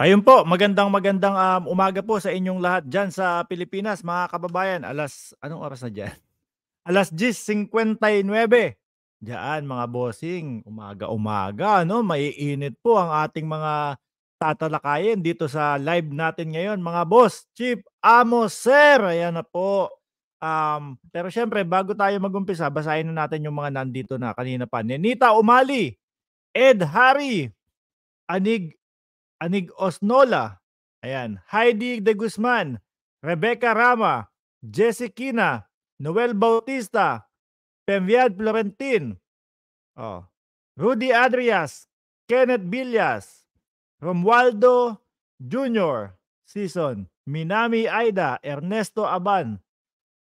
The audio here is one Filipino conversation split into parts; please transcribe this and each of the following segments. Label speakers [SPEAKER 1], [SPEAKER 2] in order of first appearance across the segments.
[SPEAKER 1] Ayun po, magandang magandang um, umaga po sa inyong lahat dyan sa Pilipinas, mga kababayan. Alas, anong oras na dyan? Alas 10.59. Diyan mga bossing, umaga-umaga, no? Maiinit po ang ating mga tatalakayin dito sa live natin ngayon. Mga boss, Chief Amo Sir, ayan na po. Um, pero syempre, bago tayo magumpisa, basahin na natin yung mga nandito na kanina pa. Nenita Umali, Ed Harry, Anig Anig Osnola, ayan, Heidi De Guzman, Rebecca Rama, Jesse Kina, Noel Bautista, Pemviad Florentin, oh, Rudy Adrias, Kenneth Villas, Romualdo Jr. Season, Minami Aida, Ernesto Aban,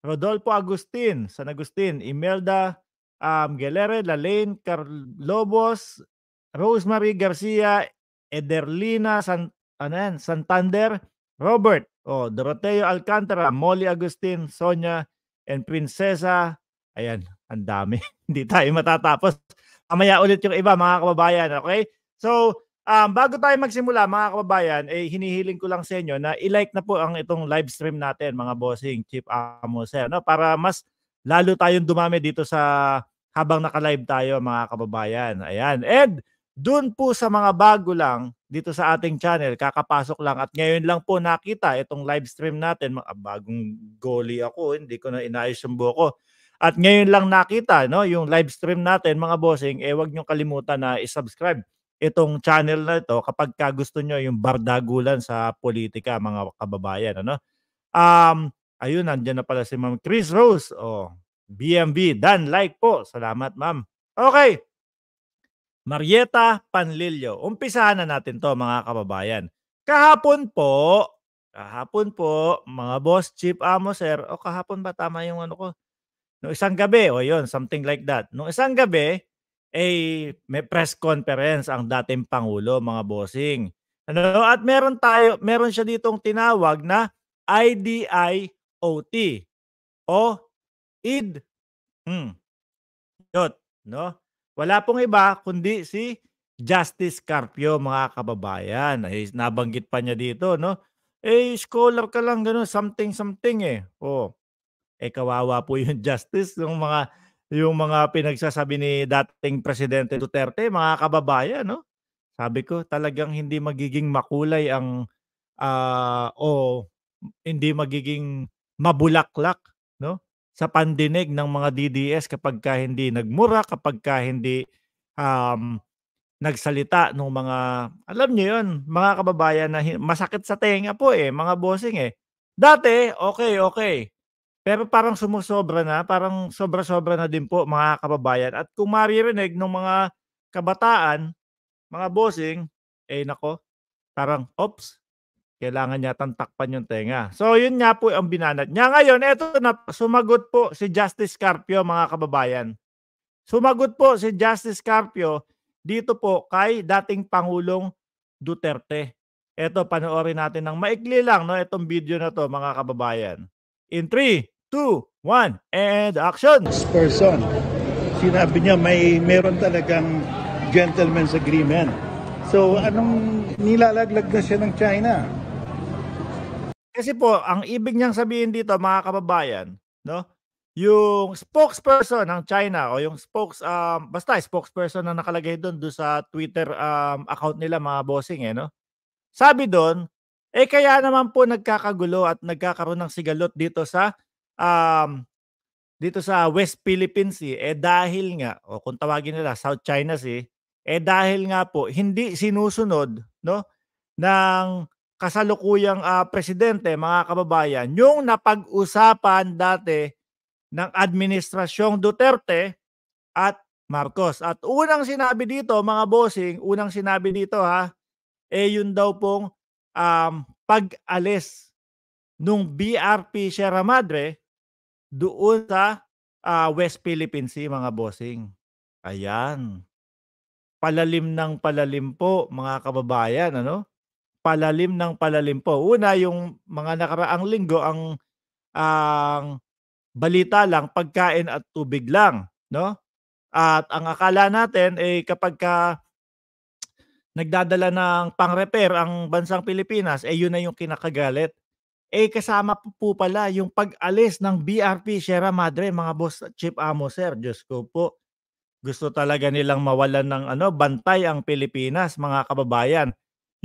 [SPEAKER 1] Rodolfo Agustin, San Agustin, Imelda um, Gelere, Lalaine Carlobos, Rosemary Garcia, Ederlina San, ano yan, Santander, Robert, oh, Doroteo Alcantara, Molly Agustin, Sonia, and Princesa. Ayan, ang dami. Hindi tayo matatapos. Amaya ulit yung iba, mga kababayan. Okay? So, um, bago tayo magsimula, mga kababayan, eh, hinihiling ko lang sa inyo na ilike na po ang itong live stream natin, mga bossing, Chief Amo Sir, no? para mas lalo tayong dumami dito sa habang naka-live tayo, mga kababayan. Ayan. And doon po sa mga bago lang dito sa ating channel, kakapasok lang at ngayon lang po nakita itong live stream natin. Mga bagong goli ako, hindi ko na inayos yung buho ko. At ngayon lang nakita no, yung live stream natin mga bossing, eh wag niyo kalimutan na i-subscribe itong channel na ito kapag ka gusto niyo yung bardagulan sa politika mga kababayan. Ano? Um, ayun, nandiyan na pala si Ma'am Chris Rose. Oh, BMB, Dan, like po. Salamat ma'am. Okay, Marieta Panlilio. Umpisahan na natin to mga kababayan. Kahapon po, kahapon po, mga boss, Chief Amo, sir, o kahapon ba tama yung ano ko? No isang gabi, o yun, something like that. No isang gabi, eh, may press conference ang dating Pangulo, mga bossing. Ano? At meron tayo, meron siya ditong tinawag na IDIOT o ID. Mm. Yot, no? Wala pong iba kundi si Justice Carpio mga kababayan. Eh, nabanggit pa niya dito, no? Eh, scholar ka lang, gano'n, something-something eh. Oh, eh kawawa po yung justice ng mga yung mga pinagsasabi ni dating presidente Duterte, mga kababayan, no? Sabi ko, talagang hindi magiging makulay ang uh, o hindi magiging mabulaklak sa pandinig ng mga DDS kapag ka hindi nagmura, kapag ka hindi um, nagsalita ng mga, alam niyo yon mga kababayan na masakit sa tenga po eh, mga bossing eh. Dati, okay, okay. Pero parang sumusobra na, parang sobra-sobra na din po mga kababayan. At kung maririnig ng mga kabataan, mga bossing, eh nako, parang, oops, kailangan niya takpan yung tenga. So, yun nga po ang binanat niya. Ngayon, eto na, sumagot po si Justice Carpio, mga kababayan. Sumagot po si Justice Carpio dito po kay dating Pangulong Duterte. Eto, panoorin natin ng maikli lang no, itong video na to, mga kababayan. In 3, 2, 1, and action! Person, sinabi niya may meron talagang gentleman's agreement. So, anong nilalaglag na siya ng China? Kasi po, ang ibig niyang sabihin dito, mga kababayan, no? Yung spokesperson ng China o yung spokes um, basta spokesperson na nakalagay doon do sa Twitter um, account nila mga bossing eh, no? Sabi doon, eh kaya naman po nagkakagulo at nagkakaroon ng sigalot dito sa um, dito sa West Philippine Sea eh dahil nga o kung tawagin nila South China Sea eh dahil nga po hindi sinusunod no ng kasalukuyang uh, presidente, mga kababayan, yung napag-usapan dati ng administrasyong Duterte at Marcos. At unang sinabi dito, mga bossing, unang sinabi dito ha, eh yun daw pong um, pag-alis nung BRP Sierra Madre doon sa uh, West Philippine Sea, mga bossing. Ayan. Palalim ng palalim po, mga kababayan, ano? palalim ng palalim po. Una, yung mga nakaraang linggo, ang ang balita lang, pagkain at tubig lang. No? At ang akala natin, eh, kapag ka nagdadala ng pang-repair ang bansang Pilipinas, eh yun na yung kinakagalit. Eh kasama po, po pala yung pag-alis ng BRP Sierra Madre, mga boss Chief Amo Sir. Diyos ko po, gusto talaga nilang mawalan ng ano, bantay ang Pilipinas, mga kababayan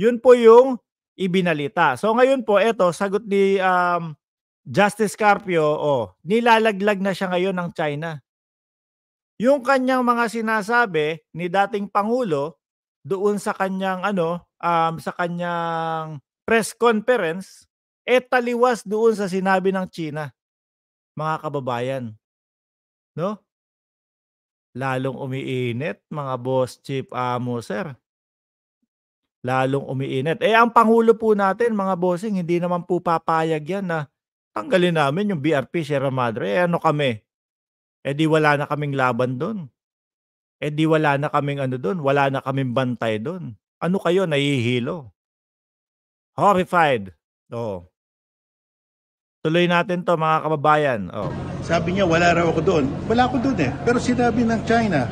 [SPEAKER 1] yun po yung ibinalita. So ngayon po, eto, sagot ni um, Justice Carpio, oh, nilalaglag na siya ngayon ng China. Yung kanyang mga sinasabi ni dating Pangulo doon sa kanyang ano, um, sa kanyang press conference, eh taliwas doon sa sinabi ng China, mga kababayan. No? Lalong umiinit, mga boss chief amo, ah, sir lalong umiinit. Eh ang Pangulo po natin mga bossing, hindi naman po papayag yan na tanggalin namin yung BRP Sierra Madre. Eh ano kami? Eh di wala na kaming laban doon. Eh di wala na kaming ano doon, wala na kaming bantay doon. Ano kayo, nahihilo? Horrified. Oo. Oh. Tuloy natin to mga kababayan. Oh. Sabi niya wala raw ako doon. Wala ako doon eh. Pero sinabi ng China,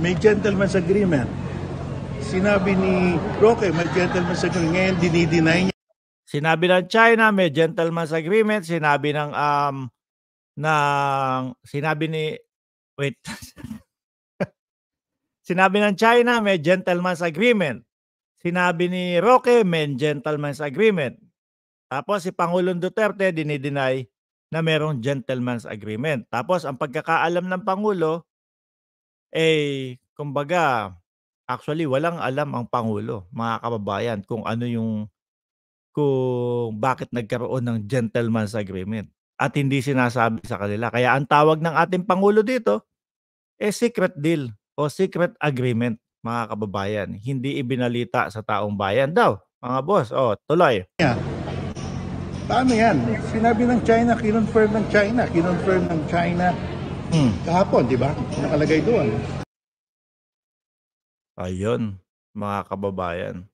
[SPEAKER 1] may gentleman's agreement Sinabi ni Roque, may gentleman's agreement. Ngayon, dinideny niya. Sinabi ng China, may gentleman's agreement. Sinabi ng, um, ng, sinabi ni, wait. sinabi ng China, may gentleman's agreement. Sinabi ni Roque, may gentleman's agreement. Tapos si Pangulong Duterte, dinideny na merong gentleman's agreement. Tapos ang pagkakaalam ng Pangulo, eh, kumbaga, Actually, walang alam ang Pangulo, mga kababayan, kung ano yung kung bakit nagkaroon ng gentleman's agreement at hindi sinasabi sa kanila. Kaya ang tawag ng ating Pangulo dito, eh secret deal o secret agreement, mga kababayan. Hindi ibinalita sa taong bayan daw, mga boss. Oh, tuloy. Yeah. Paano yan? Sinabi ng China, kinonfirm ng China, kinonfirm
[SPEAKER 2] ng China Hmm. kahapon, di ba? Nakalagay doon.
[SPEAKER 1] Ayun, mga kababayan.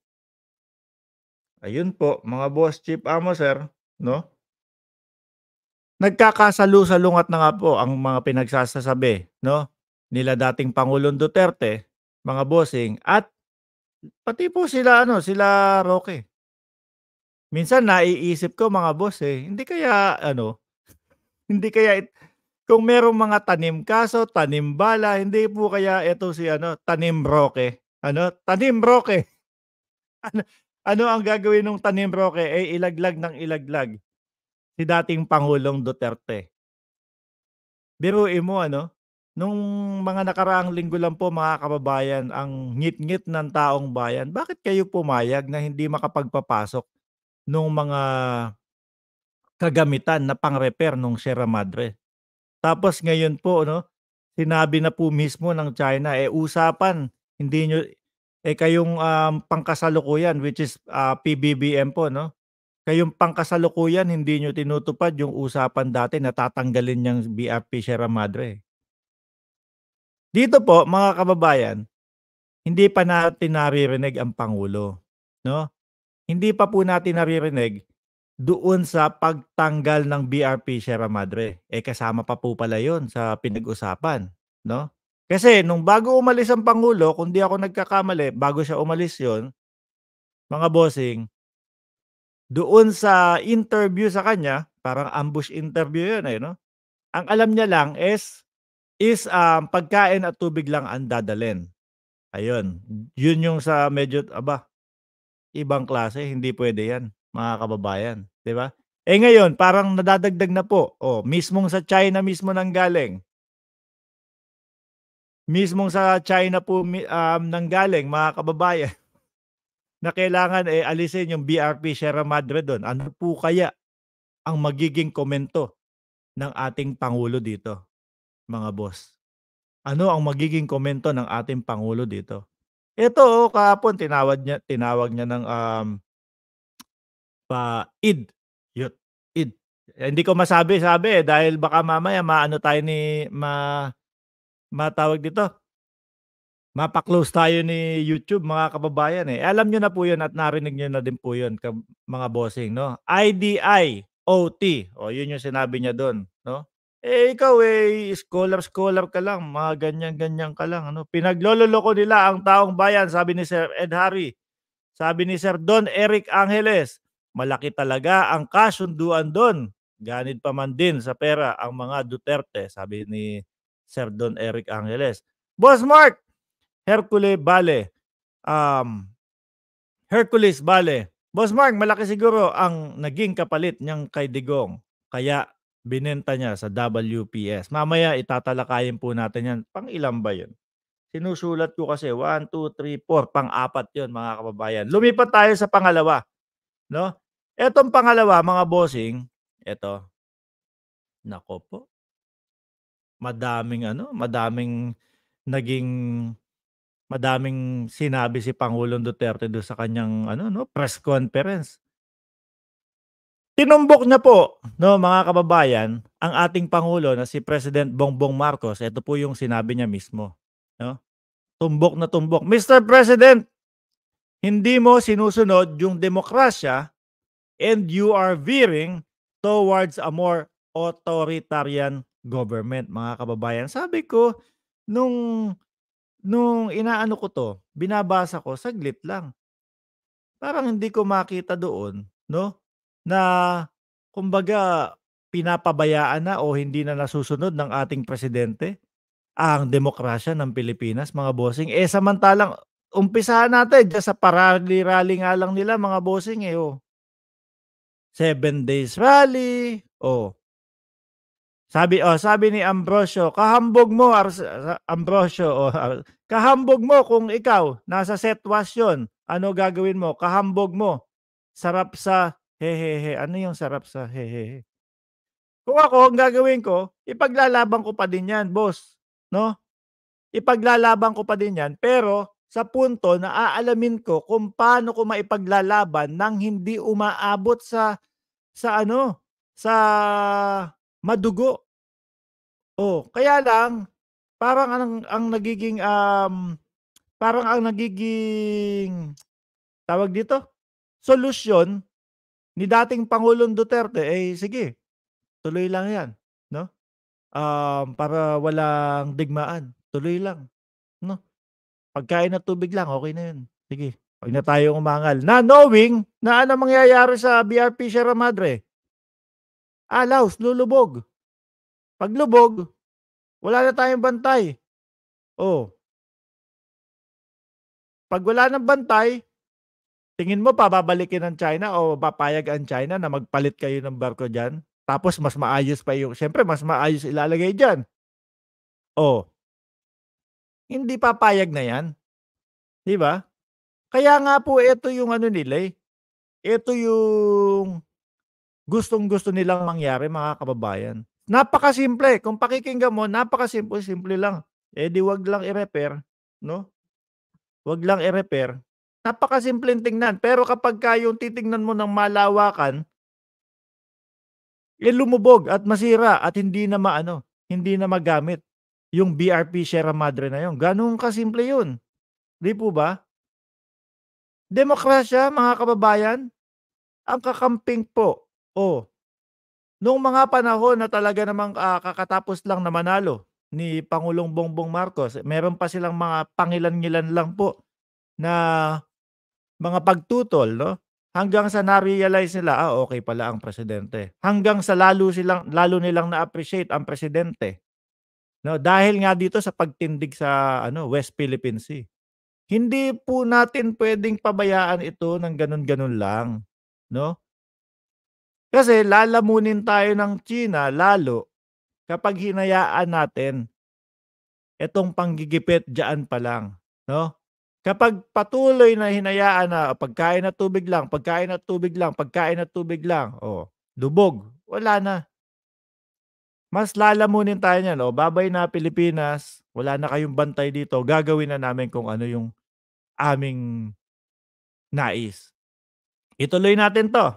[SPEAKER 1] Ayun po, mga boss, Chief Amo, sir,
[SPEAKER 2] no? Nagkakasalo-salungat
[SPEAKER 1] na nga po ang mga pinagsasasabi, no? Nila dating Pangulong Duterte, mga bossing, at pati po sila, ano, sila Roque. Minsan naiisip ko, mga boss, eh, hindi kaya, ano, hindi kaya, it, kung merong mga tanim kaso, tanim bala, hindi po kaya ito si ano, tanim roke. Ano? Tanim roke. Ano, ano ang gagawin ng tanim roke? Eh, ilaglag ng ilaglag. Si dating Pangulong Duterte. Biruin mo, ano? Nung mga nakaraang linggo lang po, mga kababayan, ang ngit-ngit ng taong bayan, bakit kayo pumayag na hindi makapagpapasok nung mga kagamitan na pang-repair nung Sierra Madre? Tapos ngayon po, no, sinabi na po mismo ng China, eh usapan, hindi nyo, eh kayong um, pangkasalukuyan, which is uh, ah, PBBM po, no? Kayong pangkasalukuyan, hindi nyo tinutupad yung usapan dati na tatanggalin niyang BFP Sierra Madre. Dito po, mga kababayan, hindi pa natin naririnig ang Pangulo, no? Hindi pa po natin naririnig doon sa pagtanggal ng BRP Sierra Madre. Eh kasama pa po pala 'yon sa pinag-usapan, no? Kasi nung bago umalis ang pangulo, kung di ako nagkakamali, bago siya umalis 'yon, mga bossing, doon sa interview sa kanya, parang ambush interview 'yon eh, no? Ang alam niya lang is is um, pagkain at tubig lang ang dadalhin. Ayun. Yun yung sa medyo, aba, ibang klase, hindi pwede yan mga kababayan. Di ba? Eh ngayon, parang nadadagdag na po. oh, mismong sa China mismo nang galing. Mismong sa China po um, nang galing, mga kababayan, na kailangan eh, alisin yung BRP Sierra Madre doon. Ano po kaya ang magiging komento ng ating Pangulo dito, mga boss? Ano ang magiging komento ng ating Pangulo dito? Ito, oh, kahapon, tinawag niya, tinawag niya ng um, pa id yut id eh, hindi ko masabi sabi eh, dahil baka mamaya maano tayo ni ma matawag dito mapaklose tayo ni YouTube mga kababayan eh. Alam niyo na po yun at narinig niyo na din po yun mga bossing no. IDI OT. O yun yung sinabi niya doon no. Eh ikaw eh scholar scholar ka lang mga ganyan ganyan ka lang ano. Pinaglololoko nila ang taong bayan sabi ni Sir Ed Harry. Sabi ni Sir Don Eric Angeles malaki talaga ang kasunduan doon. Ganid pa man din sa pera ang mga Duterte, sabi ni Sir Don Eric Angeles. Boss Mark, Hercules Bale. Um, Hercules Bale. Boss Mark, malaki siguro ang naging kapalit niyang kay Digong. Kaya binenta niya sa WPS. Mamaya itatalakayin po natin yan. Pang ilang ba yun? Sinusulat ko kasi 1, 2, 3, 4, pang apat yun mga kababayan. Lumipat tayo sa pangalawa. No? Etong pangalawa, mga bossing, eto. Nako po. Madaming ano, madaming naging madaming sinabi si Pangulong Duterte do sa kanyang ano no press conference. Tinumbok niya po no mga kababayan ang ating pangulo na si President Bongbong Marcos. Ito po yung sinabi niya mismo, no? Tumbok na tumbok. Mr. President, hindi mo sinusunod yung demokrasya and you are veering towards a more authoritarian government, mga kababayan. Sabi ko, nung, nung inaano ko to, binabasa ko, saglit lang. Parang hindi ko makita doon, no? Na, kumbaga, pinapabayaan na o hindi na nasusunod ng ating presidente ang demokrasya ng Pilipinas, mga bossing. Eh, samantalang, umpisahan natin just sa parali-rally nga lang nila, mga bossing eh. Oh. Seven Days Rally. Oh. Sabi oh, sabi ni Ambrosio, kahambog mo Ars Ambrosio oh, Ar ah, kahambog mo kung ikaw nasa sitwasyon, ano gagawin mo? Kahambog mo. Sarap sa hehehe. Ano yung sarap sa hehehe? Kung ako, ang gagawin ko, ipaglalaban ko pa din yan, boss. No? Ipaglalaban ko pa din yan, pero sa punto na aalamin ko kung paano ko maipaglalaban nang hindi umaabot sa sa ano sa madugo. Oh, kaya lang parang ang ang nagiging um parang ang nagiging tawag dito solusyon ni dating Pangulong Duterte eh sige tuloy lang yan no um, para walang digmaan tuloy lang Pagkain na tubig lang, okay na yun. Sige, huwag na tayo umangal. Na knowing na ano mangyayari sa
[SPEAKER 2] BRP Sierra Madre. Ah, Laos, lulubog. Paglubog, wala na tayong bantay. Oh. Pag wala ng bantay, tingin mo pababalikin ng China o
[SPEAKER 1] papayag ang China na magpalit kayo ng barko dyan? Tapos mas maayos pa yung, syempre mas maayos
[SPEAKER 2] ilalagay dyan. Oh, hindi papayag na yan. Di ba? Kaya nga po, ito yung ano nila eh. Ito
[SPEAKER 1] yung gustong-gusto nilang mangyari, mga kababayan. Napakasimple. Kung pakikinggan mo, napakasimple, simple lang. Eh di wag lang i-repair, no? Wag lang i-repair. Napakasimple tingnan. Pero kapag ka yung titingnan mo ng malawakan, eh lumubog at masira at hindi na maano, hindi na magamit yung BRP Sierra Madre na yun. Ganun kasimple yun. Di po ba? Demokrasya, mga kababayan, ang kakamping po. O, oh, noong mga panahon na talaga namang uh, kakatapos lang na manalo ni Pangulong Bongbong Marcos, meron pa silang mga pangilan-ngilan lang po na mga pagtutol, no? Hanggang sa na-realize nila, ah, okay pala ang presidente. Hanggang sa lalo silang lalo nilang na-appreciate ang presidente No, dahil nga dito sa pagtindig sa ano West Philippine Sea. Hindi po natin pwedeng pabayaan ito ng ganun-ganun lang, no? Kasi lalamunin tayo ng China lalo kapag hinayaan natin itong panggigipit diyan pa lang, no? Kapag patuloy na hinayaan na oh, pagkain na tubig lang, pagkain na tubig lang, pagkain na tubig lang, oh, lubog, wala na mas lalamunin tayo niya, no? Oh. Babay na Pilipinas, wala na kayong bantay dito, gagawin na namin kung ano yung aming nais. Ituloy natin to.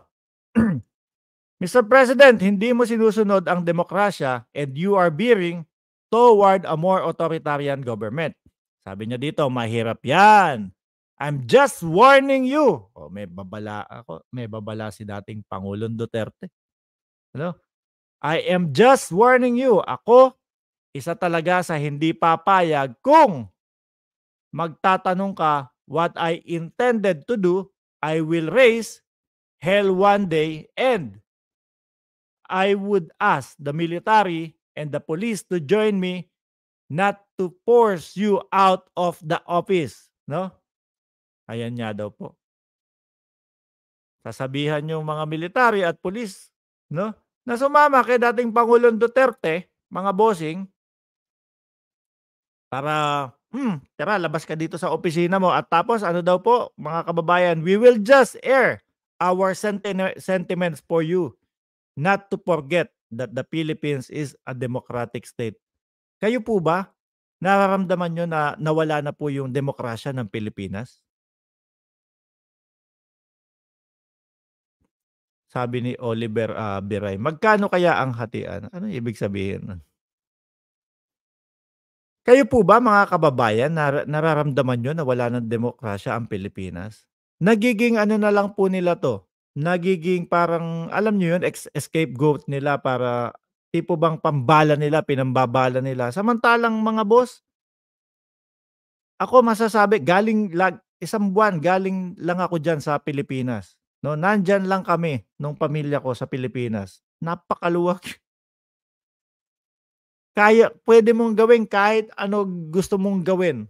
[SPEAKER 1] Mr. President, hindi mo sinusunod ang demokrasya and you are bearing toward a more authoritarian government. Sabi niya dito, mahirap yan. I'm just warning you. O, oh, may babala ako. May babala si dating Pangulong Duterte. Ano? I am just warning you, ako, isa talaga sa hindi papayag kung magtatanong ka, what I intended to do, I will raise hell one day and I would ask the military and the police to join me not to force you out of the office. No? Ayan nga daw po. Sasabihan yung mga military at police, no? na sumama kay dating Pangulong Duterte, mga bossing, para, hmm, tara, labas ka dito sa opisina mo. At tapos, ano daw po, mga kababayan, we will just air our sentiments for you not to forget that the Philippines is a democratic
[SPEAKER 2] state. Kayo po ba, nararamdaman nyo na nawala na po yung demokrasya ng Pilipinas? Sabi ni Oliver ah, Biray, magkano kaya ang hatian? Ano ibig sabihin
[SPEAKER 1] Kayo po ba mga kababayan, nar- nararamdaman nyo na wala ng demokrasya ang Pilipinas? Nagiging ano na lang po nila to? Nagiging parang, alam nyo yun, ex- escape goat nila para tipo bang pambala nila, pinambabala nila. Samantalang mga boss, ako masasabi, galing lag, isang buwan, galing lang ako dyan sa Pilipinas. No, nandiyan lang kami nung pamilya ko sa Pilipinas. Napakaluwag. Kaya pwede mong gawin kahit ano gusto mong gawin,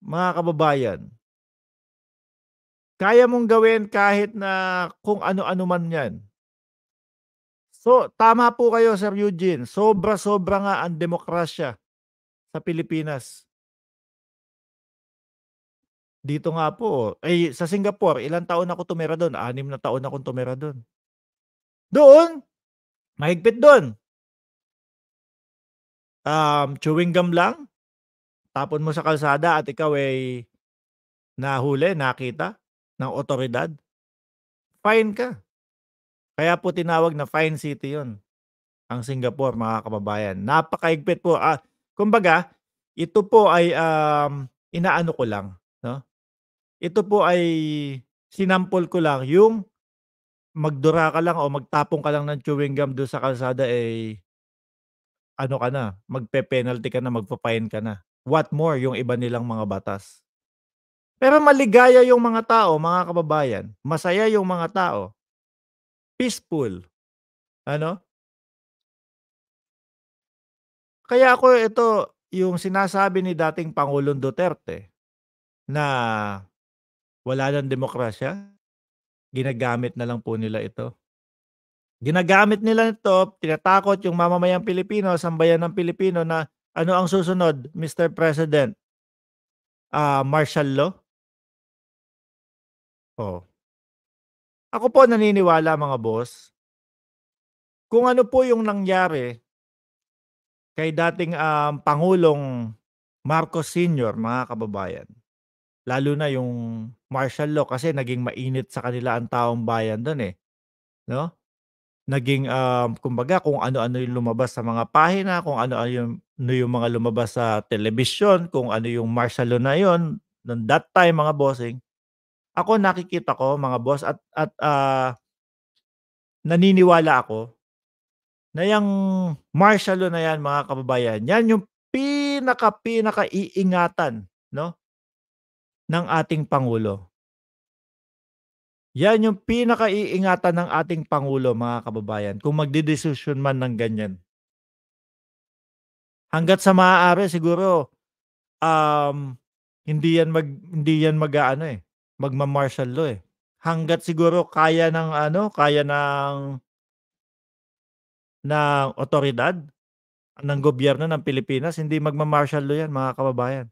[SPEAKER 1] mga kababayan. Kaya mong gawin kahit na kung ano-ano man
[SPEAKER 2] 'yan. So, tama po kayo Sir Eugene. Sobra-sobra nga ang demokrasya sa Pilipinas.
[SPEAKER 1] Dito nga po, ay sa Singapore, ilang taon ako tumira doon? Anim na taon akong tumira doon.
[SPEAKER 2] Doon, mahigpit doon. Um, chewing gum lang, tapon mo sa kalsada at ikaw ay eh,
[SPEAKER 1] nahuli, nakita ng otoridad, fine ka. Kaya po tinawag na fine city yon ang Singapore, mga kababayan. Napakaigpit po. Ah, kumbaga, ito po ay um, inaano ko lang. Ito po ay sinample ko lang yung magdura ka lang o magtapon ka lang ng chewing gum doon sa kalsada eh ano ka na, magpe-penalty ka na, magpapain ka na. What more yung iba nilang mga batas.
[SPEAKER 2] Pero maligaya yung mga tao, mga kababayan. Masaya yung mga tao. Peaceful. Ano? Kaya ako ito yung sinasabi ni dating Pangulong Duterte
[SPEAKER 1] na wala ng demokrasya. Ginagamit na lang po nila ito. Ginagamit nila ito, tinatakot yung mamamayang Pilipino, sambayan ng
[SPEAKER 2] Pilipino na ano ang susunod, Mr. President? Uh, martial law? Oh. Ako po naniniwala mga boss, kung ano po yung nangyari
[SPEAKER 1] kay dating um, Pangulong Marcos Sr., mga kababayan, lalo na yung Martial law kasi naging mainit sa kanila ang taong bayan doon eh, 'no? Naging, um, kumbaga kung ano-ano yung lumabas sa mga pahina, kung ano-ano yung ano yung mga lumabas sa telebisyon, kung ano yung martial law na yon nung that time mga bossing. Ako nakikita ko mga boss at at, ah, naniniwala ako na yung martial law na yan mga kababayan, yan yung pinaka pinaka iingatan, 'no? ng ating Pangulo. Yan yung pinakaiingatan ng ating Pangulo, mga kababayan, kung magdidesisyon man ng ganyan. Hanggat sa maaari, siguro, um, hindi yan mag hindi yan mag-aano eh, magma-martial law eh. Hanggat siguro kaya ng ano, kaya
[SPEAKER 2] ng ng otoridad ng gobyerno ng Pilipinas, hindi magma-martial law yan, mga kababayan.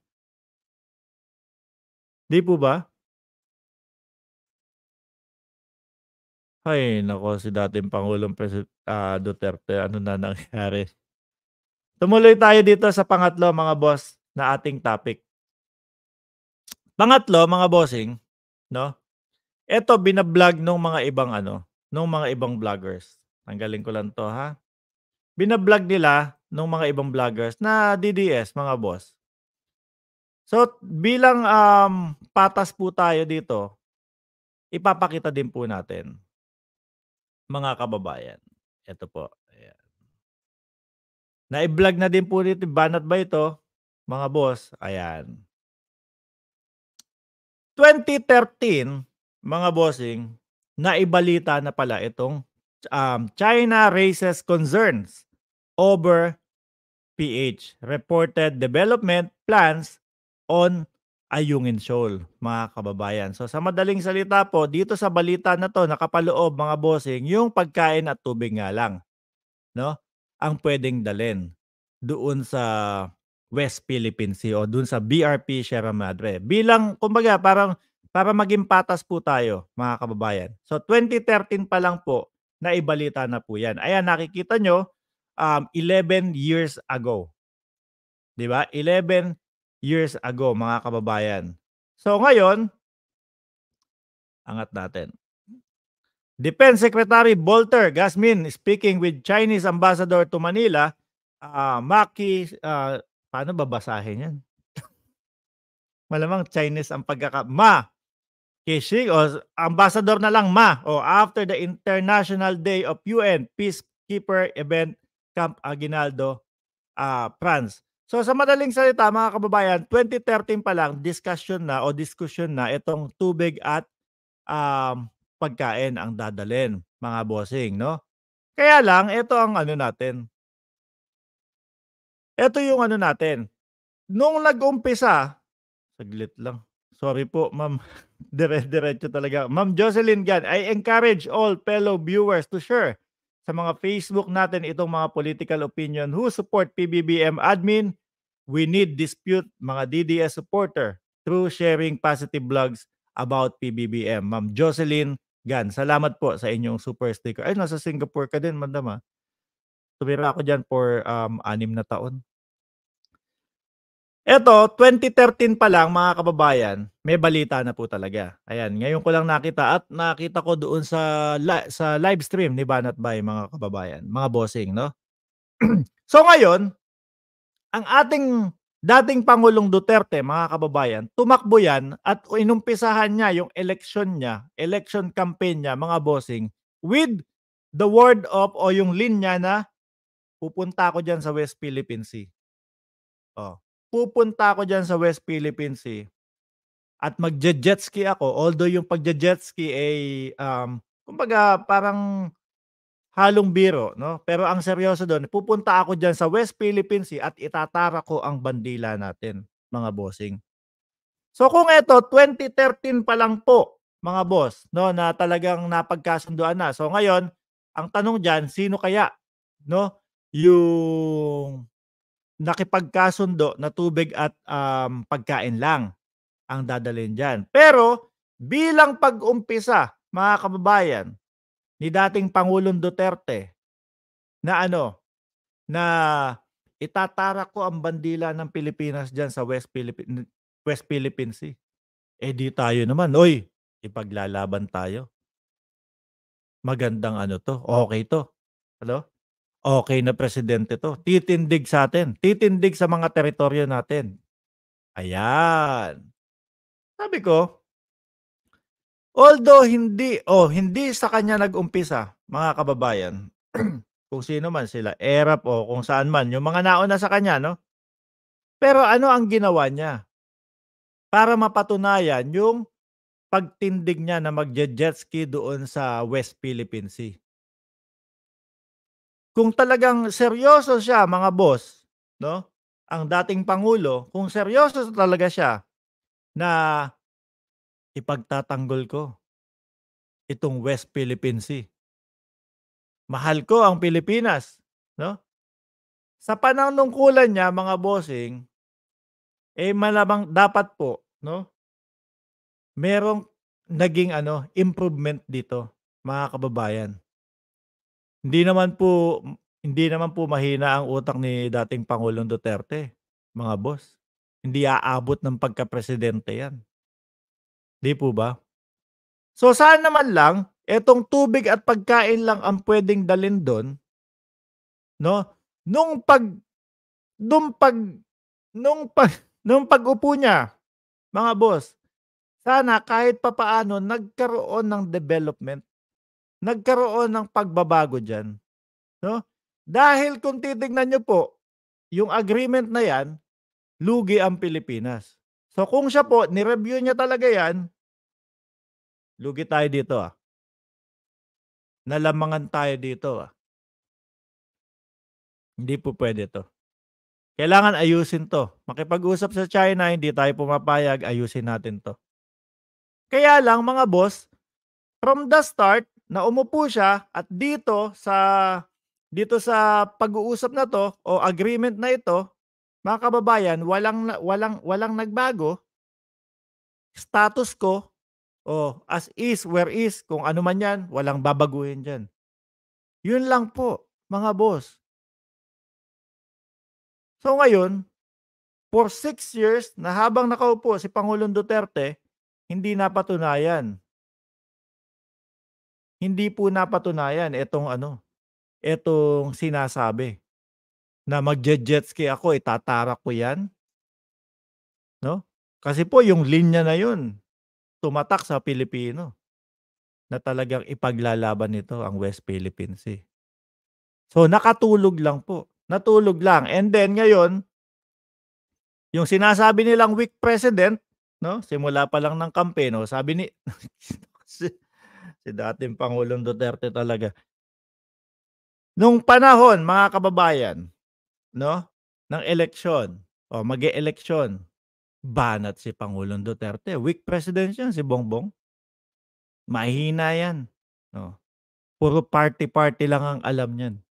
[SPEAKER 2] Di po ba? Hay naku, si dating Pangulong Presi ah, Duterte ano na nangyari.
[SPEAKER 1] Tumuloy tayo dito sa pangatlo mga boss na ating topic. Pangatlo mga bossing, no? Ito binablog nung mga ibang ano, nung mga ibang vloggers. Tanggalin ko lang to ha. Binablog nila nung mga ibang vloggers na DDS mga boss. So bilang um, patas po tayo dito, ipapakita din po natin
[SPEAKER 2] mga kababayan. Ito po. Ayan.
[SPEAKER 1] Na-vlog na din po dito. Banat ba ito? Mga boss, ayan. 2013, mga bossing, naibalita na pala itong um, China raises concerns over PH reported development plans on Ayungin Shoal, mga kababayan. So sa madaling salita po, dito sa balita na to, nakapaloob mga bossing, yung pagkain at tubig nga lang, no? Ang pwedeng dalin doon sa West Philippine Sea o doon sa BRP Sierra Madre. Bilang, kumbaga, parang para maging patas po tayo, mga kababayan. So 2013 pa lang po, naibalita na po yan. Ayan, nakikita nyo, um, 11 years ago. 'Di ba? 11 years ago, mga kababayan. So ngayon, angat natin. Defense Secretary Bolter Gasmin speaking with Chinese Ambassador to Manila, uh, Maki, uh, paano babasahin yan? Malamang Chinese ang pagkaka... Ma! Kishig, o ambassador na lang ma, o after the International Day of UN Peacekeeper Event Camp Aguinaldo, uh, France. So sa madaling salita mga kababayan, 2013 pa lang discussion na o discussion na itong tubig at um, pagkain ang dadalhin mga bossing, no? Kaya lang ito ang ano natin. Ito yung ano natin. Nung nag-umpisa, saglit lang. Sorry po, ma'am. Dire-diretso talaga. Ma'am Jocelyn Gan, I encourage all fellow viewers to share sa mga Facebook natin itong mga political opinion who support PBBM admin. We need dispute mga DDS supporter through sharing positive blogs about PBBM. Ma'am Jocelyn Gan, salamat po sa inyong super sticker. Ay, nasa Singapore ka din, madama. Ah. Tumira ako dyan for um, anim na taon. Eto, 2013 pa lang mga kababayan, may balita na po talaga. Ayan, ngayon ko lang nakita at nakita ko doon sa li- sa live stream ni Banat Bay mga kababayan, mga bossing, no? so ngayon, ang ating dating Pangulong Duterte mga kababayan, tumakbo yan at inumpisahan niya yung election niya, election campaign niya mga bossing with the word of o yung linya na pupunta ko diyan sa West Philippine Sea. Oh, pupunta ako dyan sa West Philippine Sea eh. at magja-jet ski ako, although yung pagja-jet ski ay um, kumbaga parang halong biro, no? Pero ang seryoso doon, pupunta ako diyan sa West Philippine Sea eh, at itatara ko ang bandila natin, mga bossing. So kung ito 2013 pa lang po, mga boss, no, na talagang napagkasunduan na. So ngayon, ang tanong diyan, sino kaya, no? Yung nakipagkasundo na tubig at um, pagkain lang ang dadalhin dyan. Pero bilang pag-umpisa, mga kababayan, ni dating Pangulong Duterte na ano, na itatara ko ang bandila ng Pilipinas dyan sa West Philippine, West Philippine Sea. Eh di tayo naman, oy, ipaglalaban tayo. Magandang ano to, okay to. Hello? okay na presidente to. Titindig sa atin. Titindig sa mga teritoryo natin. Ayan. Sabi ko, although hindi, oh, hindi sa kanya nag-umpisa, mga kababayan, kung sino man sila, Erap o kung saan man, yung mga nauna sa kanya, no? Pero ano ang ginawa niya? Para mapatunayan yung pagtindig niya na mag jet ski doon sa West Philippine Sea. Kung talagang seryoso siya, mga boss,
[SPEAKER 2] no? Ang dating pangulo, kung seryoso talaga siya na ipagtatanggol ko itong West Philippine Sea. Mahal ko ang Pilipinas, no? Sa pananungkulan
[SPEAKER 1] niya, mga bossing, eh malamang dapat po, no? Merong naging ano, improvement dito, mga kababayan. Hindi naman po hindi naman po mahina ang utak ni dating Pangulong Duterte, mga boss. Hindi aabot ng pagka-presidente 'yan. Di po ba? So saan naman lang etong tubig at pagkain lang ang pwedeng dalin doon, no? Nung pag nung pag nung pag nung pag-upo niya, mga boss, sana kahit papaano nagkaroon ng development nagkaroon ng pagbabago dyan. No? Dahil kung titignan nyo po, yung agreement na yan, lugi ang Pilipinas. So kung siya po, nireview niya
[SPEAKER 2] talaga yan, lugi tayo dito ah. Nalamangan tayo dito ah. Hindi po pwede to.
[SPEAKER 1] Kailangan ayusin to. Makipag-usap sa China, hindi tayo pumapayag, ayusin natin to. Kaya lang mga boss, from the start, na umupo siya at dito sa dito sa pag-uusap na to o agreement na ito, mga kababayan, walang walang walang nagbago. Status ko o as is, where is, kung ano man 'yan, walang babaguhin diyan.
[SPEAKER 2] Yun lang po, mga boss. So ngayon, for six years na habang nakaupo si Pangulong Duterte,
[SPEAKER 1] hindi napatunayan hindi po napatunayan itong ano, itong sinasabi na magje-jet ski ako, itatara ko 'yan. No? Kasi po yung linya na 'yun tumatak sa Pilipino na talagang ipaglalaban nito ang West Philippine Sea. So nakatulog lang po. Natulog lang. And then ngayon, yung sinasabi nilang weak president, no? Simula pa lang ng kampeno, sabi ni Si dating Pangulong Duterte talaga. Nung panahon, mga kababayan, no, ng eleksyon, o mag -e eleksyon banat si Pangulong Duterte. Weak president yan, si Bongbong. Mahina yan. No. Puro party-party lang ang alam niyan.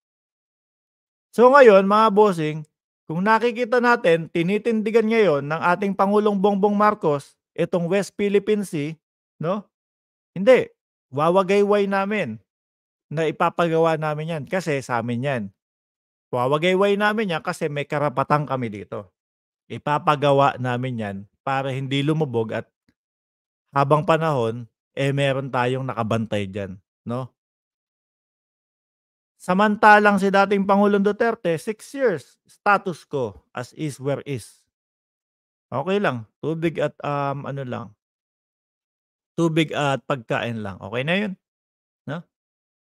[SPEAKER 1] So ngayon, mga bossing, kung nakikita natin, tinitindigan ngayon ng ating Pangulong Bongbong Marcos itong West Philippine Sea, no? Hindi wawagayway namin na ipapagawa namin yan kasi sa amin yan. Wawagayway namin yan kasi may karapatan kami dito. Ipapagawa namin yan para hindi lumubog at habang panahon, eh meron tayong nakabantay dyan. No? Samantalang si dating Pangulong Duterte, 6 years, status ko as is where is. Okay lang, tubig at um, ano lang, tubig at pagkain lang. Okay na 'yun. No?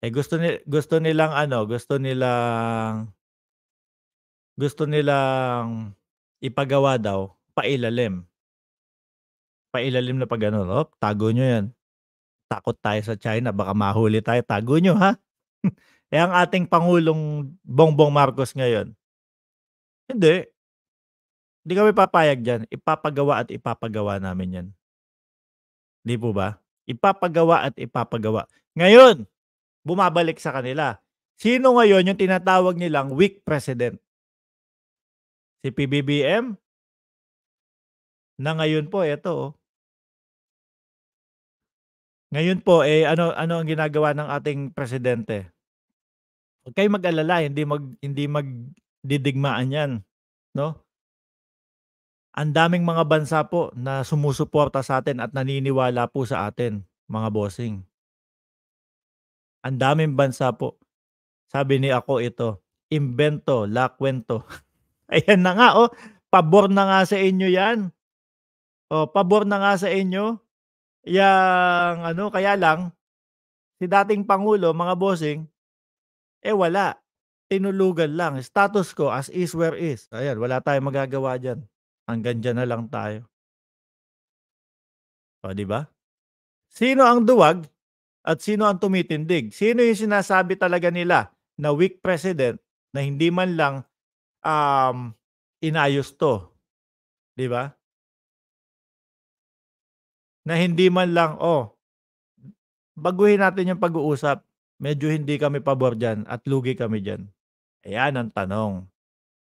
[SPEAKER 1] Eh gusto ni gusto nilang ano, gusto nilang gusto nilang ipagawa daw pailalim. Pailalim na pag ano, no? tago nyo 'yan. Takot tayo sa China, baka mahuli tayo, tago nyo ha. eh ang ating pangulong Bongbong Marcos ngayon. Hindi. Hindi kami papayag diyan. Ipapagawa at ipapagawa namin 'yan. Di po ba? Ipapagawa at ipapagawa. Ngayon, bumabalik sa kanila. Sino ngayon yung tinatawag nilang weak president?
[SPEAKER 2] Si PBBM? Na ngayon po, ito oh. Ngayon po, eh, ano, ano ang ginagawa ng ating presidente?
[SPEAKER 1] Huwag kayong mag-alala, hindi mag, hindi magdidigmaan yan. No? ang daming mga bansa po na sumusuporta sa atin at naniniwala po sa atin, mga bossing. Ang daming bansa po. Sabi ni ako ito, invento, la kwento. Ayan na nga oh, pabor na nga sa inyo 'yan. Oh, pabor na nga sa inyo. Yang ano, kaya lang si dating pangulo, mga bossing, eh wala. Tinulugan lang. Status ko as is where is. Ayan, wala tayong magagawa diyan. Hanggang diyan na lang tayo. O, di ba? Sino ang duwag at sino ang tumitindig? Sino yung sinasabi
[SPEAKER 2] talaga nila na weak president na hindi man lang um, inayos to? Di ba? Na hindi man lang, oh, baguhin natin yung pag-uusap. Medyo hindi
[SPEAKER 1] kami pabor dyan at lugi kami dyan. Ayan ang tanong.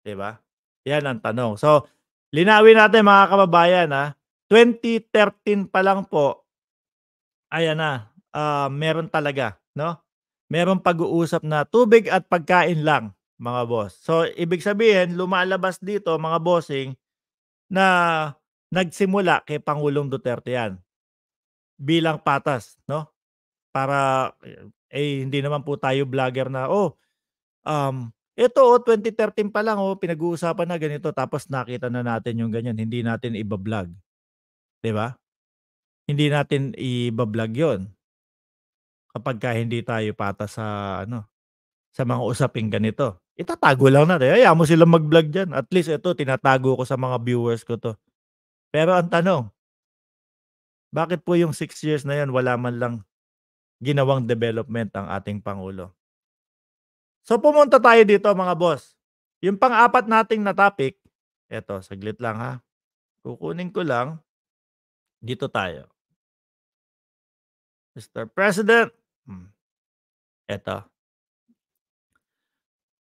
[SPEAKER 1] Di ba? Yan ang tanong. So, Linawin natin mga kababayan ha. 2013 pa lang po, ayan na, uh, meron talaga, no? Meron pag-uusap na tubig at pagkain lang, mga boss. So, ibig sabihin, lumalabas dito, mga bossing, na nagsimula kay Pangulong Duterte yan bilang patas, no? Para, eh, hindi naman po tayo vlogger na, oh, um, ito, oh, 2013 pa lang, oh, pinag-uusapan na ganito, tapos nakita na natin yung ganyan. Hindi natin ibablog. ba? Diba? Hindi natin iba-vlog yon Kapag ka hindi tayo pata sa, ano, sa mga usaping ganito. Itatago lang natin. Ayaw mo silang mag-vlog dyan. At least ito, tinatago ko sa mga viewers ko to. Pero ang tanong, bakit po yung 6 years na yon wala man lang ginawang development ang ating Pangulo? So pumunta tayo dito mga boss. Yung pang-apat nating na topic,
[SPEAKER 2] eto, saglit lang ha. Kukunin ko lang. Dito tayo. Mr. President. Hmm. Eto.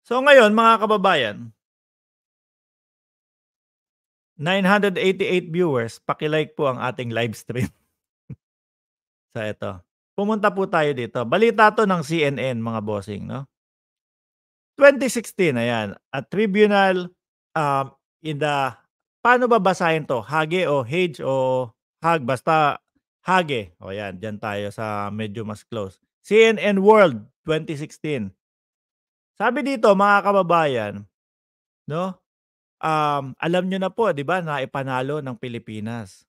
[SPEAKER 2] So ngayon mga kababayan, 988 viewers, paki-like po ang ating live stream.
[SPEAKER 1] so eto. Pumunta po tayo dito. Balita to ng CNN mga bossing, no? 2016, ayan, a tribunal um, in the, paano ba basahin to? Hage o Hage o Hag? Basta Hage. O ayan, dyan tayo sa medyo mas close. CNN World 2016. Sabi dito, mga kababayan, no? Um, alam nyo na po, 'di ba, naipanalo ng Pilipinas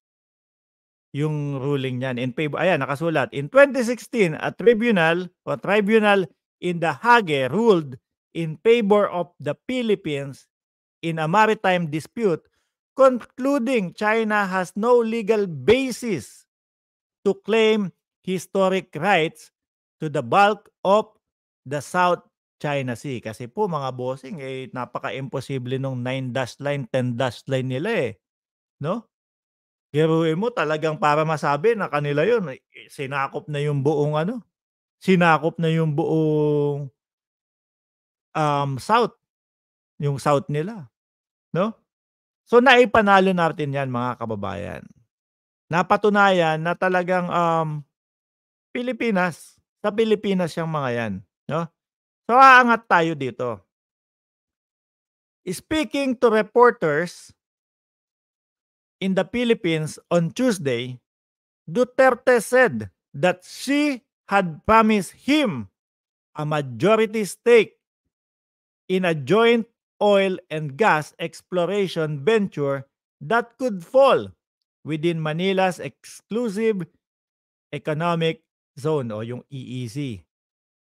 [SPEAKER 1] yung ruling niyan in favor. Ayan, nakasulat. In 2016, a tribunal or tribunal in The Hague ruled in favor of the Philippines in a maritime dispute, concluding China has no legal basis to claim historic rights to the bulk of the South China Sea. Kasi po mga bossing, eh, napaka-imposible nung 9-dash line, 10-dash line nila eh. No? Giruin mo talagang para masabi na kanila yun, eh, sinakop na yung buong ano, sinakop na yung buong um, south, yung south nila. No? So naipanalo natin 'yan mga kababayan. Napatunayan na talagang um, Pilipinas, sa Pilipinas yung mga 'yan,
[SPEAKER 2] no? So aangat tayo dito. Speaking to reporters in the Philippines on Tuesday,
[SPEAKER 1] Duterte said that she had promised him a majority stake in a joint oil and gas exploration venture that could fall within Manila's exclusive economic zone o yung EEZ.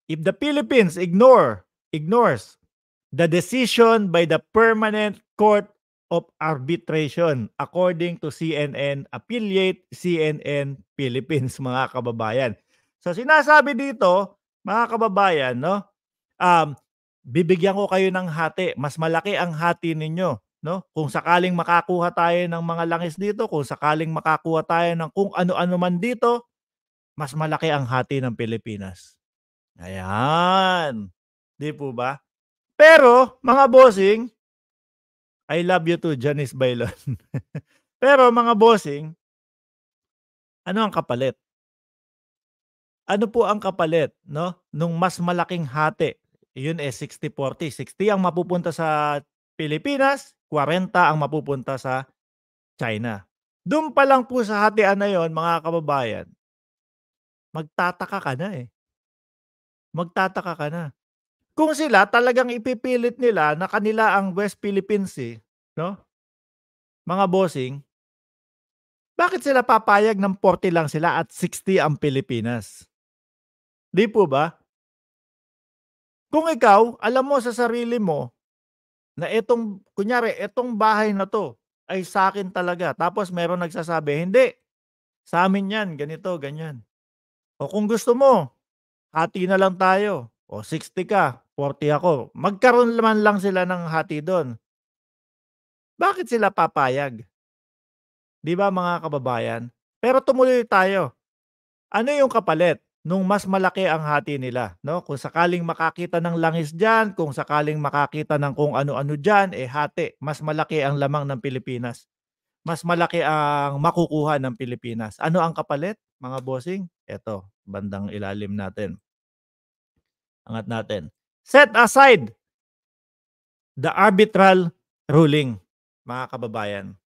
[SPEAKER 1] If the Philippines ignore ignores the decision by the Permanent Court of Arbitration according to CNN affiliate CNN Philippines mga kababayan. So sinasabi dito mga kababayan no um bibigyan ko kayo ng hati. Mas malaki ang hati ninyo. No? Kung sakaling makakuha tayo ng mga langis dito, kung sakaling makakuha tayo ng kung ano-ano man dito, mas malaki ang hati ng Pilipinas. Ayan. Di po ba? Pero, mga bossing, I love you too, Janice Bailon. Pero mga bossing, ano ang kapalit? Ano po ang kapalit no nung mas malaking hati yun eh 60-40. 60 ang mapupunta sa Pilipinas, 40 ang mapupunta sa China. Doon pa lang po sa hatian na yon, mga kababayan, magtataka ka na eh. Magtataka ka na. Kung sila talagang ipipilit nila na kanila ang West Philippines Sea,
[SPEAKER 2] no? Mga bossing, bakit sila papayag ng 40 lang sila at 60 ang Pilipinas? Di po ba?
[SPEAKER 1] Kung ikaw, alam mo sa sarili mo na itong, kunyari, itong bahay na to ay sa akin talaga. Tapos meron nagsasabi, hindi, sa amin yan, ganito, ganyan. O kung gusto mo, hati na lang tayo. O 60 ka, 40 ako. Magkaroon naman lang sila ng hati doon. Bakit sila papayag? Di ba mga kababayan? Pero tumuloy tayo. Ano yung kapalit? nung mas malaki ang hati nila. No? Kung sakaling makakita ng langis dyan, kung sakaling makakita ng kung ano-ano dyan, eh hati, mas malaki ang lamang ng Pilipinas. Mas malaki ang makukuha ng Pilipinas. Ano ang kapalit, mga bossing? Ito, bandang ilalim natin. Angat
[SPEAKER 2] natin. Set aside the arbitral ruling, mga kababayan.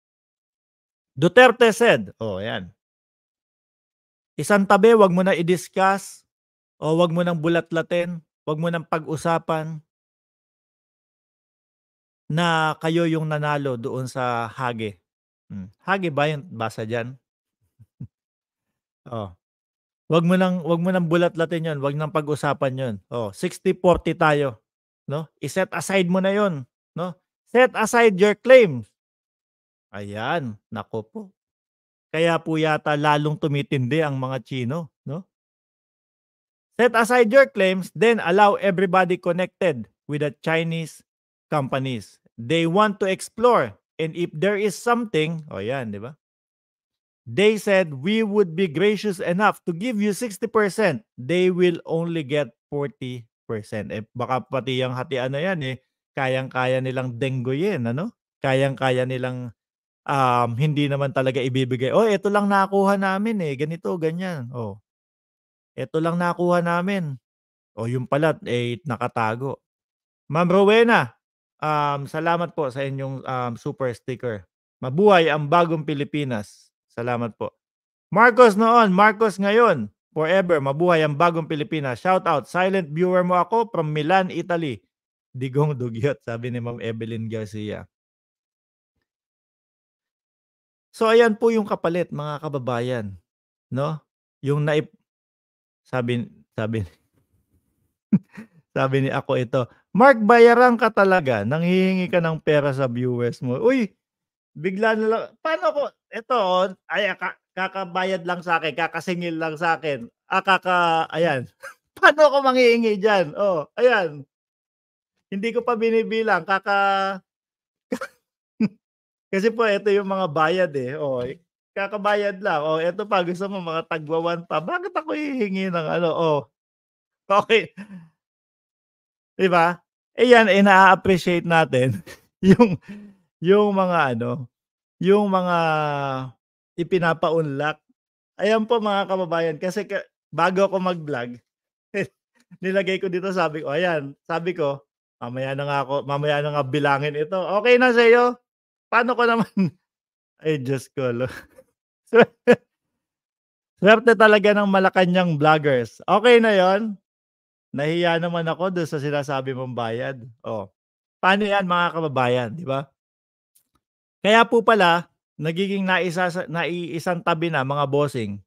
[SPEAKER 2] Duterte said, oh yan,
[SPEAKER 1] Isang tabi, wag mo na i-discuss o wag mo nang bulatlatin, wag mo nang pag-usapan na kayo yung nanalo doon sa hage. Hmm. Hage ba yung basa diyan? oh. Wag mo nang wag mo nang bulatlatin 'yon, wag nang pag-usapan 'yon. Oh, 60-40 tayo, no? I-set aside mo na 'yon, no? Set aside your claims. Ayan, nako po. Kaya po yata lalong tumitindi ang mga Chino, no? Set aside your claims, then allow everybody connected with the Chinese companies. They want to explore and if there is something, oh yan, di ba? They said we would be gracious enough to give you 60%. They will only get 40%. Eh baka pati yung hatian na yan eh kayang-kaya nilang denggoyin, ano? Kayang-kaya nilang um, hindi naman talaga ibibigay, oh, ito lang nakuha namin eh, ganito, ganyan. Oh, ito lang nakuha namin. O oh, yung pala, eh, nakatago. Ma'am Rowena, um, salamat po sa inyong um, super sticker. Mabuhay ang bagong Pilipinas. Salamat po. Marcos noon, Marcos ngayon. Forever, mabuhay ang bagong Pilipinas. Shout out, silent viewer mo ako from Milan, Italy. Digong dugyot, sabi ni Ma'am Evelyn Garcia.
[SPEAKER 2] So ayan po yung kapalit mga kababayan, no? Yung naip sabi sabi
[SPEAKER 1] sabi ni ako ito, Mark bayaran ka talaga, nanghihingi ka ng pera sa viewers mo. Uy, bigla na lang, paano ko, ito, oh, ay, ah, kakabayad lang sa akin, kakasingil lang sa akin, ah, kaka, ayan. paano ko manghihingi dyan? Oh, ayan. Hindi ko pa binibilang, kaka, kasi po, ito yung mga bayad eh. O, oh, kakabayad lang. O, oh, ito pa, gusto mo mga tagwawan pa. Bakit ako hihingi ng ano? O, oh, okay. Diba? Eh yan, eh, appreciate natin yung, yung mga ano, yung mga ipinapa-unlock. Ayan po mga kababayan, kasi ka, bago ako mag-vlog, nilagay ko dito, sabi ko, ayan, sabi ko, mamaya na nga ako, mamaya na nga bilangin ito. Okay na sa'yo, paano ko naman, ay Diyos ko, lo. Swerte talaga ng Malacanang vloggers. Okay na yon. Nahiya naman ako doon sa sinasabi mong bayad. Oh. Paano yan mga kababayan, di ba? Kaya po pala, nagiging naisa, naiisang tabi na mga bossing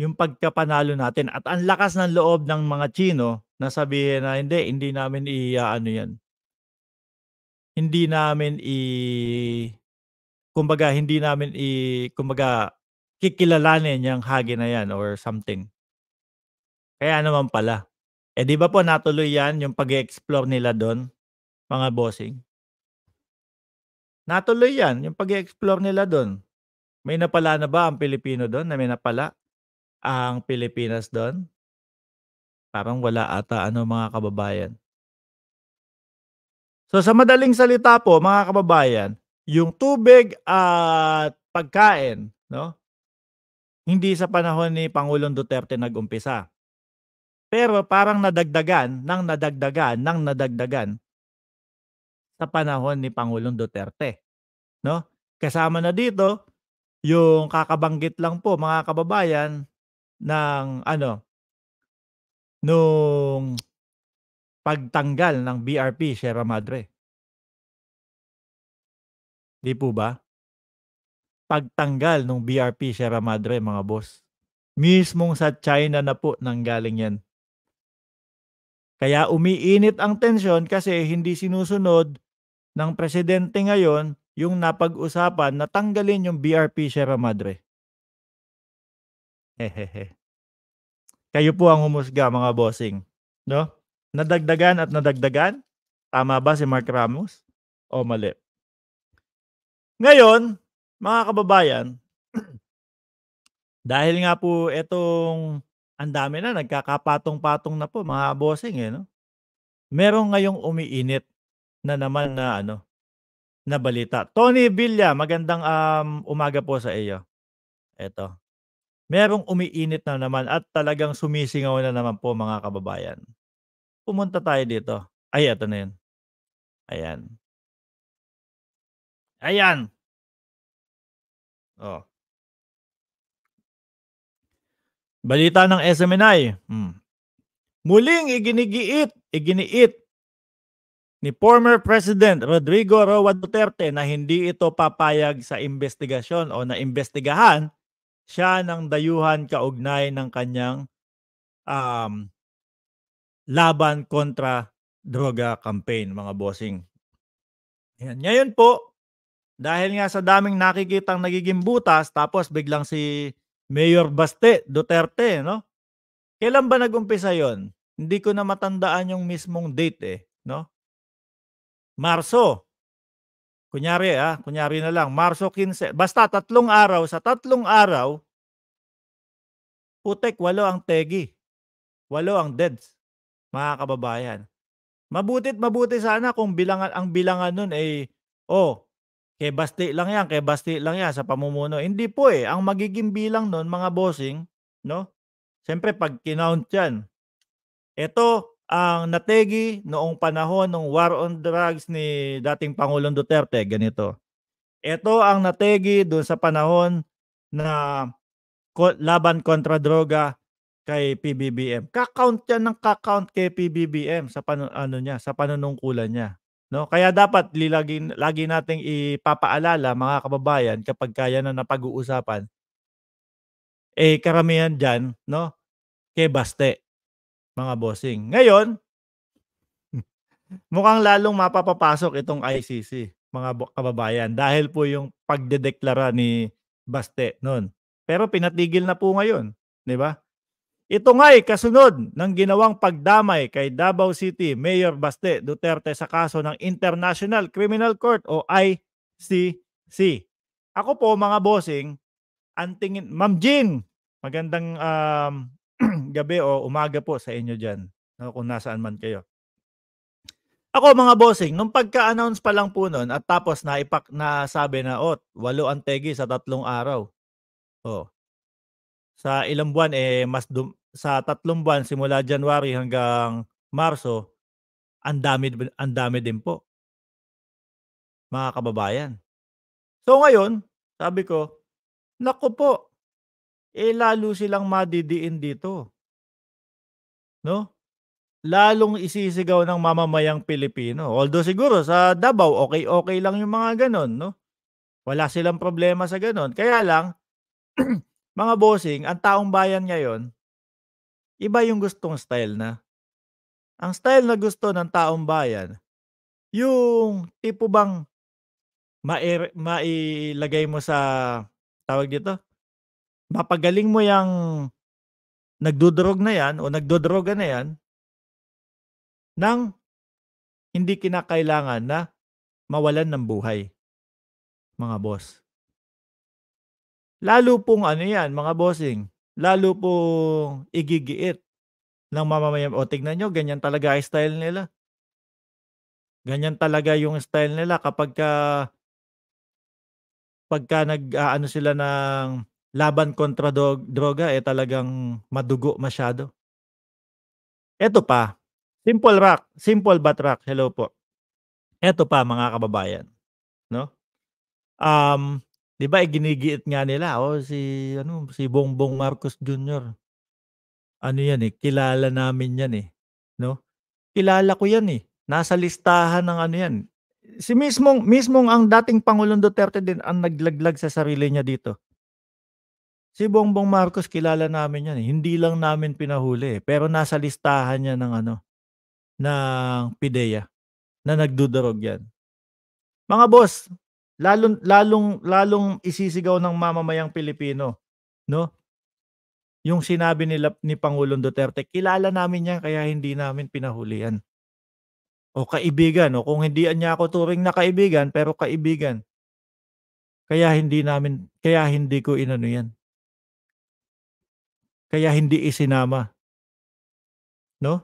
[SPEAKER 1] yung pagkapanalo natin. At ang lakas ng loob ng mga Chino na sabihin na hindi, hindi namin i-ano yan hindi namin i kumbaga hindi namin i kumbaga kikilalanin yung hagi na yan or something. Kaya naman pala. Eh di ba po natuloy yan yung pag-explore nila doon, mga bossing? Natuloy yan yung pag-explore nila doon. May napala na ba ang Pilipino doon? Na may napala ang Pilipinas doon? Parang wala ata ano mga kababayan. So sa madaling salita po, mga kababayan, yung tubig at pagkain, no? Hindi sa panahon ni Pangulong Duterte nag-umpisa. Pero parang nadagdagan, nang nadagdagan, nang nadagdagan sa panahon ni Pangulong Duterte. No? Kasama na dito yung kakabanggit lang po mga
[SPEAKER 2] kababayan ng ano nung pagtanggal ng BRP Sierra Madre. Di po ba? Pagtanggal ng BRP Sierra Madre mga boss.
[SPEAKER 1] Mismong sa China na po nanggaling yan. Kaya umiinit ang tensyon kasi hindi sinusunod ng presidente ngayon yung napag-usapan na tanggalin yung BRP Sierra Madre. Hehehe. Kayo po ang humusga mga bossing, no? nadagdagan at nadagdagan. Tama ba si Mark Ramos? O mali? Ngayon, mga kababayan, dahil nga po itong ang dami na, nagkakapatong-patong na po mga bossing eh, no? Meron ngayong umiinit na naman na ano, na balita. Tony Villa, magandang um, umaga po sa iyo. Ito. Merong umiinit na naman at talagang sumisingaw na naman po mga kababayan
[SPEAKER 2] pumunta tayo dito. Ay, ito na yun. Ayan. Ayan. Oh. Balita ng SMNI. Hmm. Muling iginigiit,
[SPEAKER 1] iginiit ni former President Rodrigo Roa Duterte na hindi ito papayag sa investigasyon o na investigahan siya ng dayuhan kaugnay ng kanyang um, laban kontra droga campaign, mga bossing. Ayan. Ngayon po, dahil nga sa daming nakikitang nagiging butas, tapos biglang si Mayor Baste, Duterte, no? Kailan ba nag-umpisa yon? Hindi ko na matandaan yung mismong date eh, no? Marso. Kunyari ah, kunyari na lang, Marso 15. Basta tatlong araw, sa tatlong araw, putek, walo ang tegi. Walo ang deads mga kababayan. Mabutit mabuti sana kung bilangan ang bilangan nun ay oh, kay Basti lang yan, kay Basti lang yan sa pamumuno. Hindi po eh, ang magiging bilang nun mga bossing, no? Siyempre pag kinount yan. Ito ang nategi noong panahon ng war on drugs ni dating Pangulong Duterte, ganito. Ito ang nategi doon sa panahon na laban kontra droga kay PBBM. Kakount 'yan ng kakount kay PBBM sa pan- ano niya, sa panunungkulan niya. No? Kaya dapat lagi, lagi nating ipapaalala mga kababayan kapag kaya na napag-uusapan eh karamihan diyan, no? Kay Baste mga bossing. Ngayon, mukhang lalong mapapapasok itong ICC, mga kababayan, dahil po yung pagdedeklara ni Baste noon. Pero pinatigil na po ngayon, 'di ba? Ito nga'y kasunod ng ginawang pagdamay kay Davao City Mayor Baste Duterte sa kaso ng International Criminal Court o ICC. Ako po mga bossing, antingin Ma'am Jean, magandang um, gabi o umaga po sa inyo diyan. Kung nasaan man kayo. Ako mga bossing, nung pagka-announce pa lang po noon at tapos na ipak na sabi na ot, walo ang tegi sa tatlong araw. Oh, sa ilang buwan eh mas dum- sa tatlong buwan simula January hanggang Marso,
[SPEAKER 2] ang dami ang dami din po. Mga kababayan. So ngayon, sabi ko, nako po, eh lalo silang madidiin dito. No? Lalong
[SPEAKER 1] isisigaw ng mamamayang Pilipino. Although siguro sa Davao, okay-okay lang yung mga ganon, no? Wala silang problema sa ganon. Kaya lang, mga bossing, ang taong bayan ngayon, iba yung gustong style na. Ang style na gusto ng taong bayan, yung tipo bang mai mailagay mo sa tawag dito, mapagaling mo yung nagdudrog na yan o nagdodroga na yan
[SPEAKER 2] nang hindi kinakailangan na mawalan ng buhay, mga boss lalo pong ano yan, mga bossing,
[SPEAKER 1] lalo pong igigiit ng mamamayan. O tignan nyo, ganyan talaga ay style nila. Ganyan talaga yung style nila kapag ka, pagka nag uh, ano sila ng laban kontra dog, droga eh talagang madugo masyado. Ito pa, simple rock, simple but rock. Hello po. Ito pa mga kababayan, no? Um 'Di ba, eh, ginigiit nga nila, oh, si ano, si Bongbong Marcos Jr. Ano 'yan eh, kilala namin 'yan eh, 'no? Kilala ko 'yan eh. Nasa listahan ng ano 'yan. Si mismong mismong ang dating Pangulong Duterte din ang naglaglag sa sarili niya dito. Si Bongbong Marcos kilala namin 'yan eh. Hindi lang namin pinahuli eh, pero nasa listahan niya ng ano ng PIDEA na nagdudurog 'yan. Mga boss, lalong lalong lalong isisigaw ng mamamayang Pilipino, no? Yung sinabi ni, ni Pangulong Duterte, kilala namin yan kaya hindi namin pinahulian. O kaibigan, o kung hindi niya ako turing na kaibigan, pero kaibigan.
[SPEAKER 2] Kaya hindi namin, kaya hindi ko inano yan. Kaya hindi isinama. No?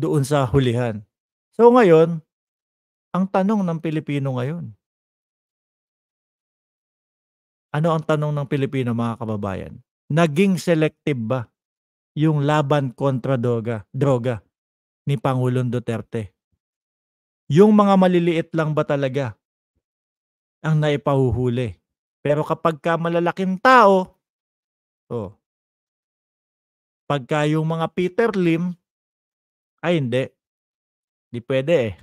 [SPEAKER 2] Doon sa hulihan. So ngayon, ang tanong ng Pilipino ngayon,
[SPEAKER 1] ano ang tanong ng Pilipino mga kababayan? Naging selective ba yung laban kontra droga, droga ni Pangulong Duterte? Yung mga maliliit lang ba talaga
[SPEAKER 2] ang naipahuhuli? Pero kapag ka malalaking tao, oh, pagka yung mga Peter Lim, ay hindi, di pwede eh.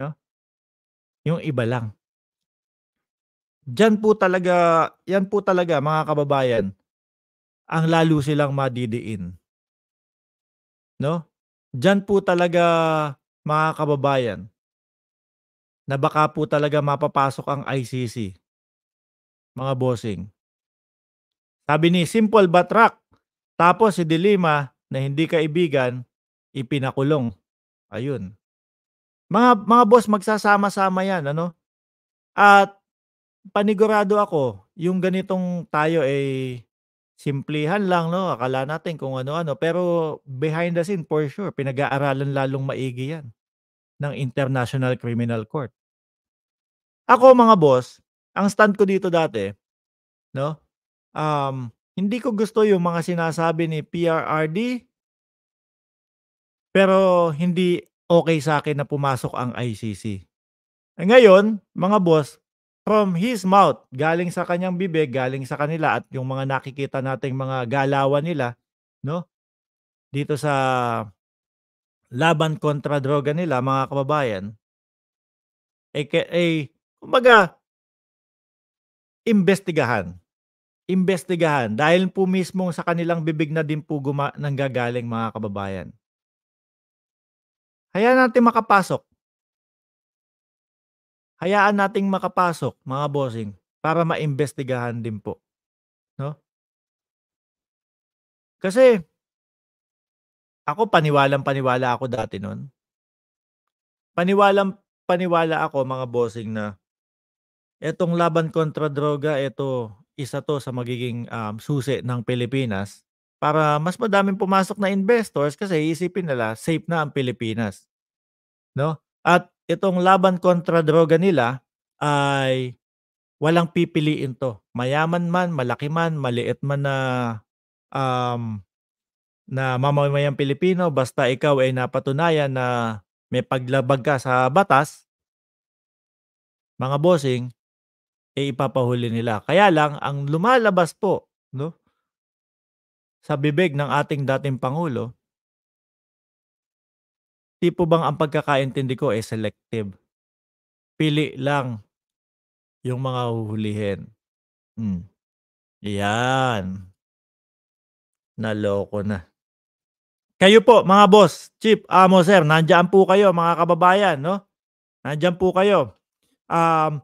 [SPEAKER 2] No? Yung iba lang. Diyan po talaga, yan po talaga mga kababayan,
[SPEAKER 1] ang lalo silang madidiin. No? Diyan po talaga mga kababayan na baka po talaga mapapasok ang ICC. Mga bossing. Sabi ni Simple Batrak, tapos si Dilima na hindi kaibigan, ipinakulong. Ayun. Mga mga boss magsasama-sama 'yan, ano? At Panigurado ako yung ganitong tayo, ay eh, simplihan lang 'no, akala natin kung ano-ano, pero behind the scene for sure pinag-aaralan lalong maigi 'yan ng International Criminal Court. Ako mga boss, ang stand ko dito dati 'no, um, hindi ko gusto yung mga sinasabi ni PRRD pero hindi okay sa akin na pumasok ang ICC. Eh, ngayon mga boss from his mouth, galing sa kanyang bibig, galing sa kanila at yung mga nakikita nating mga galawan nila, no? Dito sa laban kontra droga nila, mga kababayan, ay, eh, eh, kumbaga, imbestigahan. Imbestigahan. Dahil po mismo sa kanilang bibig na din po guma- nanggagaling mga kababayan. Hayaan natin makapasok hayaan nating makapasok, mga bossing, para maimbestigahan din po.
[SPEAKER 2] No? Kasi, ako paniwalang paniwala ako dati noon. Paniwalang paniwala ako mga bossing na
[SPEAKER 1] etong laban kontra droga, ito isa to sa magiging um, susi ng Pilipinas para mas madaming pumasok na investors kasi isipin nila safe na ang Pilipinas. No? At itong laban kontra droga nila ay walang pipiliin to. Mayaman man, malaki man, maliit man na um, na mamamayang Pilipino, basta ikaw ay napatunayan na may paglabag ka sa batas, mga bossing,
[SPEAKER 2] eh ipapahuli nila. Kaya lang, ang lumalabas po no, sa bibig ng ating dating Pangulo, Tipo bang ang pagkakaintindi ko eh selective. Pili lang
[SPEAKER 1] yung mga huhulihin. Hmm. Yan. Naloko na. Kayo po, mga boss, chief, amo, sir, nandiyan po kayo, mga kababayan, no? Nandiyan po kayo. Um,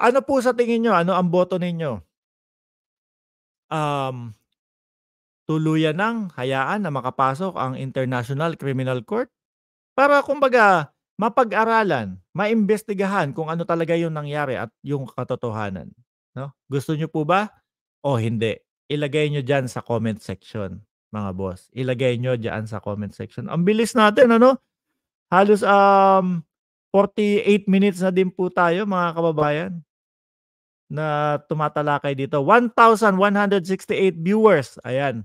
[SPEAKER 1] ano po sa tingin nyo? Ano ang boto ninyo? Um, tuluyan nang hayaan na makapasok ang International Criminal Court para kumbaga mapag-aralan, maimbestigahan kung ano talaga yung nangyari at yung katotohanan. No? Gusto nyo po ba? O hindi. Ilagay nyo dyan sa comment section, mga boss. Ilagay nyo dyan sa comment section. Ang bilis natin, ano? Halos um, 48 minutes na din po tayo, mga kababayan na tumatalakay dito. 1,168 viewers. Ayan.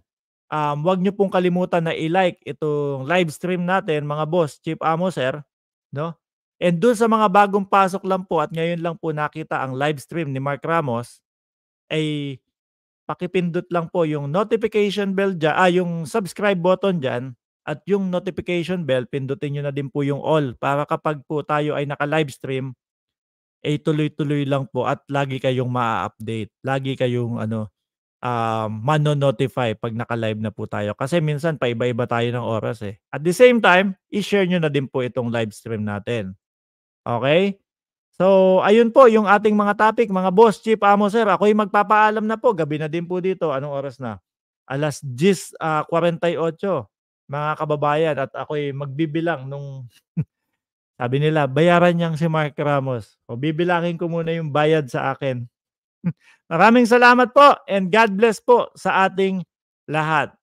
[SPEAKER 1] Um, wag nyo pong kalimutan na i-like itong live stream natin, mga boss, Chief Amo, sir. No? And doon sa mga bagong pasok lang po at ngayon lang po nakita ang live stream ni Mark Ramos, ay pakipindot lang po yung notification bell dyan, ah, yung subscribe button dyan, at yung notification bell, pindutin nyo na din po yung all para kapag po tayo ay naka-live stream, ay eh, tuloy-tuloy lang po at lagi kayong ma-update. Lagi kayong ano, uh, manonotify pag naka-live na po tayo. Kasi minsan paiba-iba tayo ng oras eh. At the same time, i-share nyo na din po itong live stream natin. Okay? So, ayun po yung ating mga topic, mga boss, chief, amo, sir. Ako'y magpapaalam na po. Gabi na din po dito. Anong oras na? Alas 10.48, uh, 48, mga kababayan. At ako'y magbibilang nung... sabi nila, bayaran niyang si Mark Ramos. O bibilangin ko
[SPEAKER 2] muna yung bayad sa akin. Maraming salamat po and God bless po sa ating lahat.